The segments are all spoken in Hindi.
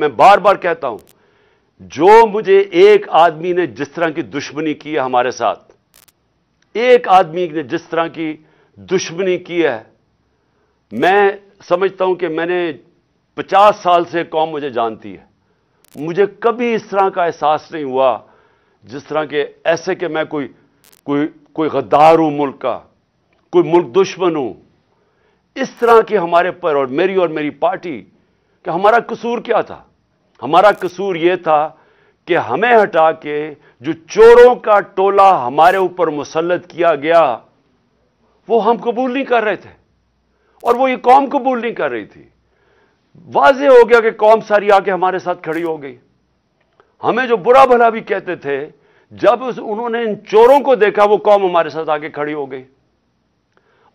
मैं बार बार कहता हूं जो मुझे एक आदमी ने जिस तरह की दुश्मनी की है हमारे साथ एक आदमी ने जिस तरह की दुश्मनी की है मैं समझता हूं कि मैंने 50 साल से कौम मुझे जानती है मुझे कभी इस तरह का एहसास नहीं हुआ जिस तरह के ऐसे कि मैं कोई कोई कोई गद्दार हूं मुल्क का कोई मुल्क दुश्मन हूं इस तरह के हमारे पर और मेरी और मेरी पार्टी कि हमारा कसूर क्या था हमारा कसूर यह था कि हमें हटा के जो चोरों का टोला हमारे ऊपर मुसलत किया गया वो हम कबूल नहीं कर रहे थे और वो ये कौम कबूल नहीं कर रही थी वाजे हो गया कि कौम सारी आके हमारे साथ खड़ी हो गई हमें जो बुरा भला भी कहते थे जब उस उन्होंने इन चोरों को देखा वो कौम हमारे साथ आके खड़ी हो गई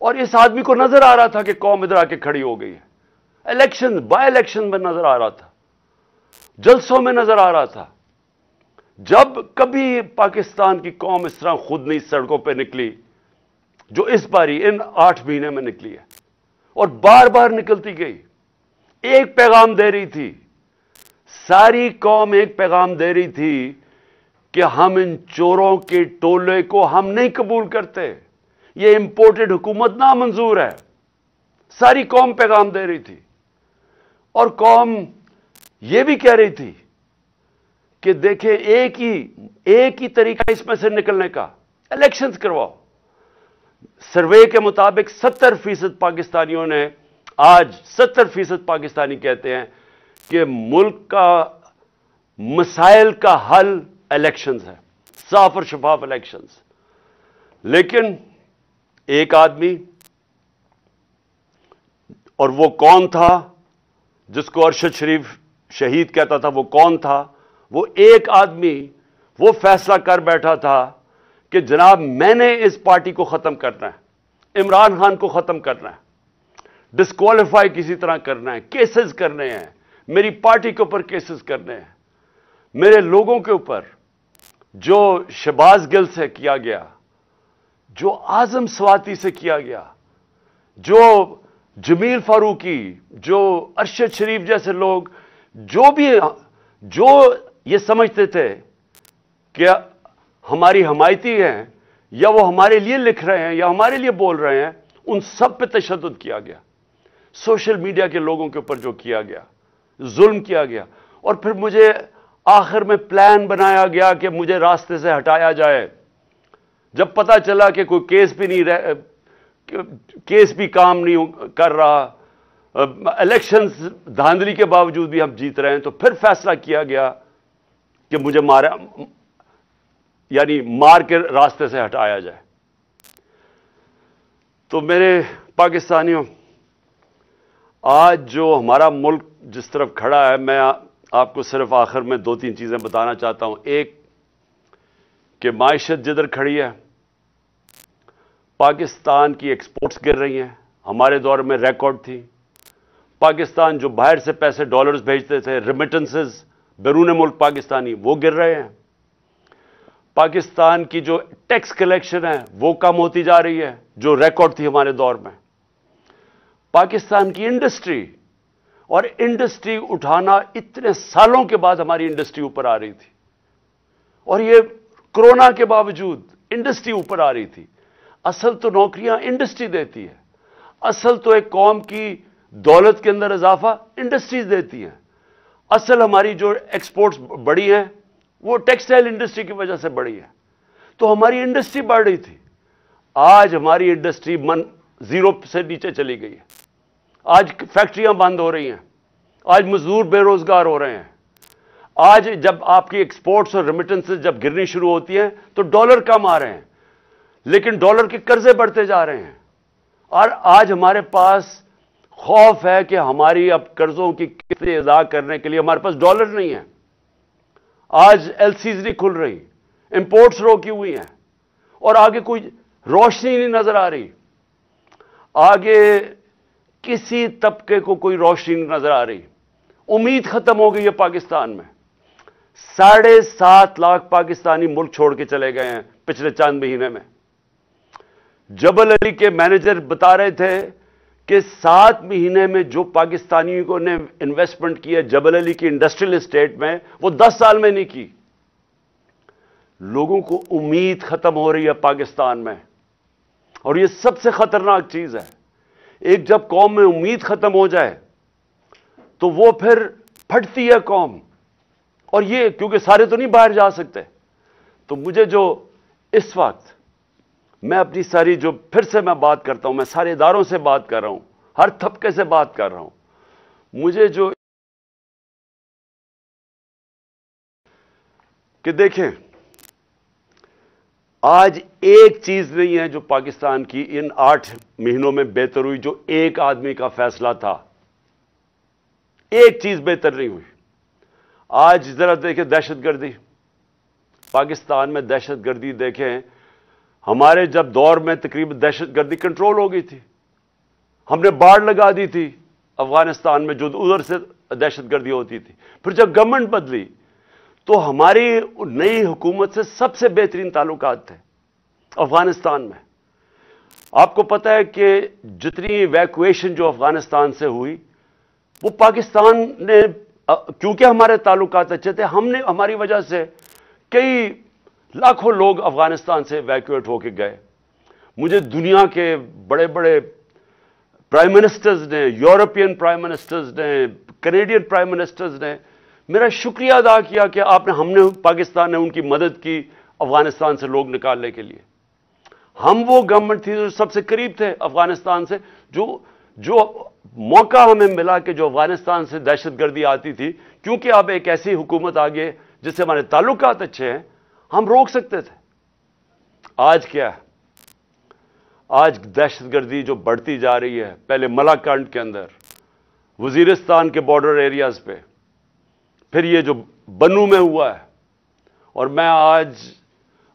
और इस आदमी को नजर आ रहा था कि कौम इधर आके खड़ी हो गई है इलेक्शन बाय इलेक्शन में नजर आ रहा था जलसों में नजर आ रहा था जब कभी पाकिस्तान की कौम इस तरह खुद नहीं सड़कों पर निकली जो इस बारी इन आठ महीने में निकली है और बार बार निकलती गई एक पैगाम दे रही थी सारी कौम एक पैगाम दे रही थी कि हम इन चोरों के टोले को हम नहीं कबूल करते यह इंपोर्टेड हुकूमत ना मंजूर है सारी कौम पैगाम दे रही थी और कौम यह भी कह रही थी कि देखें एक ही एक ही तरीका इसमें से निकलने का इलेक्शंस करवाओ सर्वे के मुताबिक सत्तर फीसद पाकिस्तानियों ने आज सत्तर फीसद पाकिस्तानी कहते हैं कि मुल्क का मसाइल का हल इलेक्शन है साफ और शफाफ इलेक्शन लेकिन एक आदमी और वो कौन था जिसको अरशद शरीफ शहीद कहता था वो कौन था वो एक आदमी वो फैसला कर बैठा था कि जनाब मैंने इस पार्टी को ख़त्म करना है इमरान खान को ख़त्म करना है डिस्कालीफाई किसी तरह करना है केसेस करने हैं मेरी पार्टी के ऊपर केसेस करने हैं मेरे लोगों के ऊपर जो शबाज गिल से किया गया जो आजम स्वाति से किया गया जो जमील फारूकी जो अरशद शरीफ जैसे लोग जो भी जो ये समझते थे कि हमारी हमायती हैं या वो हमारे लिए लिख रहे हैं या हमारे लिए बोल रहे हैं उन सब पे तशद किया गया सोशल मीडिया के लोगों के ऊपर जो किया गया जुल्म किया गया और फिर मुझे आखिर में प्लान बनाया गया कि मुझे रास्ते से हटाया जाए जब पता चला कि कोई केस भी नहीं रह केस भी काम नहीं कर रहा इलेक्शंस धांधली के बावजूद भी हम जीत रहे हैं तो फिर फैसला किया गया कि मुझे मारा यानी मार के रास्ते से हटाया जाए तो मेरे पाकिस्तानियों आज जो हमारा मुल्क जिस तरफ खड़ा है मैं आपको सिर्फ आखिर में दो तीन चीज़ें बताना चाहता हूं एक कि मायशत जिधर खड़ी है पाकिस्तान की एक्सपोर्ट्स गिर रही हैं हमारे दौर में रिकॉर्ड थी पाकिस्तान जो बाहर से पैसे डॉलर्स भेजते थे रिमिटेंसेस बैरून मुल्क पाकिस्तानी वो गिर रहे हैं पाकिस्तान की जो टैक्स कलेक्शन है वो कम होती जा रही है जो रिकॉर्ड थी हमारे दौर में पाकिस्तान की इंडस्ट्री और इंडस्ट्री उठाना इतने सालों के बाद हमारी इंडस्ट्री ऊपर आ रही थी और ये कोरोना के बावजूद इंडस्ट्री ऊपर आ रही थी असल तो नौकरियां इंडस्ट्री देती है असल तो एक कौम की दौलत के अंदर इजाफा इंडस्ट्रीज देती हैं असल हमारी जो एक्सपोर्ट्स बढ़ी हैं वो टेक्सटाइल इंडस्ट्री की वजह से बढ़ी है तो हमारी इंडस्ट्री बढ़ रही थी आज हमारी इंडस्ट्री मन जीरो से नीचे चली गई है आज फैक्ट्रियां बंद हो रही हैं आज मजदूर बेरोजगार हो रहे हैं आज जब आपकी एक्सपोर्ट्स और रेमिटेंसेज जब गिरनी शुरू होती हैं तो डॉलर कम आ रहे हैं लेकिन डॉलर के कर्जे बढ़ते जा रहे हैं और आज हमारे पास खौफ है कि हमारी अब कर्जों की कितनी अदा करने के लिए हमारे पास डॉलर नहीं है आज एलसीज नहीं खुल रही इंपोर्ट्स रोकी हुई हैं और आगे कोई रोशनी नहीं नजर आ रही आगे किसी तबके को कोई रोशनी नहीं नजर आ रही उम्मीद खत्म हो गई है पाकिस्तान में साढ़े सात लाख पाकिस्तानी मुल्क छोड़ के चले गए हैं पिछले चंद महीने में जबल अली के मैनेजर बता रहे थे कि सात महीने में जो पाकिस्तानियों ने इन्वेस्टमेंट किया जबल अली की इंडस्ट्रियल स्टेट में वो दस साल में नहीं की लोगों को उम्मीद खत्म हो रही है पाकिस्तान में और ये सबसे खतरनाक चीज है एक जब कौम में उम्मीद खत्म हो जाए तो वो फिर फटती है कौम और ये क्योंकि सारे तो नहीं बाहर जा सकते तो मुझे जो इस वक्त मैं अपनी सारी जो फिर से मैं बात करता हूँ मैं सारे इदारों से बात कर रहा हूँ हर तबके से बात कर रहा हूँ मुझे जो कि देखें आज एक चीज नहीं है जो पाकिस्तान की इन आठ महीनों में बेहतर हुई जो एक आदमी का फैसला था एक चीज बेहतर नहीं हुई आज जरा देखें दहशतगर्दी पाकिस्तान में दहशतगर्दी देखें हमारे जब दौर में तकरीबन दहशतगर्दी कंट्रोल हो गई थी हमने बाढ़ लगा दी थी अफगानिस्तान में जो उधर से दहशतगर्दी होती थी फिर जब गवर्नमेंट बदली तो हमारी नई हुकूमत से सबसे बेहतरीन ताल्लुक थे अफगानिस्तान में आपको पता है कि जितनी वैकुएशन जो अफगानिस्तान से हुई वो पाकिस्तान ने क्योंकि हमारे ताल्लुक अच्छे थे हमने हमारी वजह से कई लाखों लोग अफगानिस्तान से वैक्यूएट होकर गए मुझे दुनिया के बड़े बड़े प्राइम मिनिस्टर्स ने यूरोपियन प्राइम मिनिस्टर्स ने कनेडियन प्राइम मिनिस्टर्स ने मेरा शुक्रिया अदा किया कि आपने हमने पाकिस्तान ने उनकी मदद की अफगानिस्तान से लोग निकालने के लिए हम वो गवर्नमेंट थी जो सबसे करीब थे अफगानिस्तान से जो जो मौका हमें मिला कि जो अफगानिस्तान से दहशतगर्दी आती थी क्योंकि अब एक ऐसी हुकूमत आ गई जिससे हमारे ताल्लुकात अच्छे हैं हम रोक सकते थे आज क्या है आज दहशतगर्दी जो बढ़ती जा रही है पहले मलाकांड के अंदर वजीरिस्तान के बॉर्डर एरियाज पे फिर ये जो बनू में हुआ है और मैं आज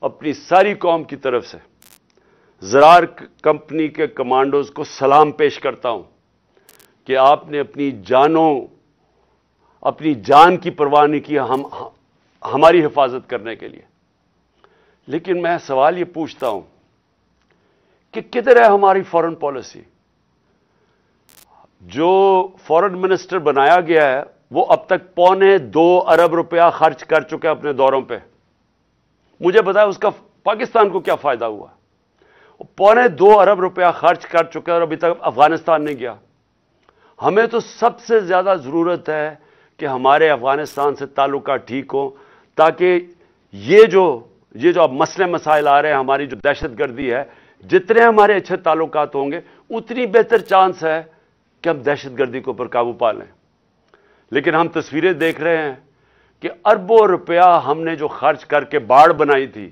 अपनी सारी कौम की तरफ से जरार कंपनी के कमांडोज को सलाम पेश करता हूं कि आपने अपनी जानों अपनी जान की परवाह नहीं की हम हमारी हिफाजत करने के लिए लेकिन मैं सवाल ये पूछता हूं कि किधर है हमारी फॉरेन पॉलिसी जो फॉरेन मिनिस्टर बनाया गया है वो अब तक पौने दो अरब रुपया खर्च कर चुके अपने दौरों पे मुझे बताया उसका पाकिस्तान को क्या फायदा हुआ पौने दो अरब रुपया खर्च कर चुके और अभी तक अफगानिस्तान नहीं गया हमें तो सबसे ज़्यादा ज़रूरत है कि हमारे अफगानिस्तान से ताल्लुका ठीक हो ताकि ये जो ये जो अब मसले मसाइल आ रहे हैं हमारी जो दहशत गर्दी है जितने हमारे अच्छे ताल्लुक होंगे उतनी बेहतर चांस है कि हम दहशत गर्दी के ऊपर काबू पा लें लेकिन हम तस्वीरें देख रहे हैं कि अरबों रुपया हमने जो खर्च करके बाढ़ बनाई थी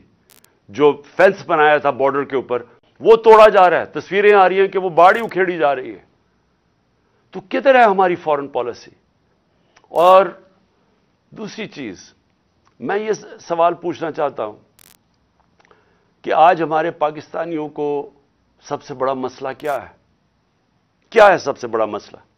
जो फेंस बनाया था बॉर्डर के ऊपर वो तोड़ा जा रहा है तस्वीरें आ रही हैं कि वो बाढ़ ही उखेड़ी जा रही है तो किधर है हमारी फॉरेन पॉलिसी और दूसरी चीज मैं ये सवाल पूछना चाहता हूं कि आज हमारे पाकिस्तानियों को सबसे बड़ा मसला क्या है क्या है सबसे बड़ा मसला